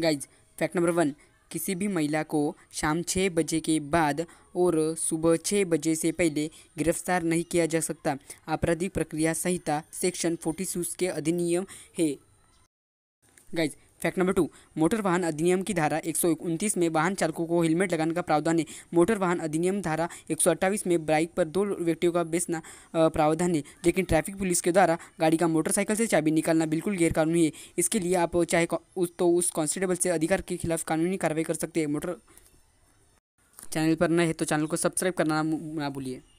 guys fact number one किसी भी महिला को शाम छः बजे के बाद और सुबह छः बजे से पहले गिरफ्तार नहीं किया जा सकता आपराधिक प्रक्रिया संहिता सेक्शन फोर्टी के अधिनियम है guys fact number two motor वाहन अधिनियम की धारा एक में वाहन चालकों को हेलमेट लगाने का प्रावधान है मोटर वाहन अधिनियम धारा एक में बाइक पर दो व्यक्तियों का बेचना प्रावधान है लेकिन ट्रैफिक पुलिस के द्वारा गाड़ी का मोटरसाइकिल से चाबी निकालना बिल्कुल गैरकानूनी है इसके लिए आप चाहे उस तो उस कांस्टेबल से अधिकार के खिलाफ कानूनी कार्रवाई कर सकते हैं मोटर चैनल पर नए है तो चैनल को सब्सक्राइब करना ना भूलिए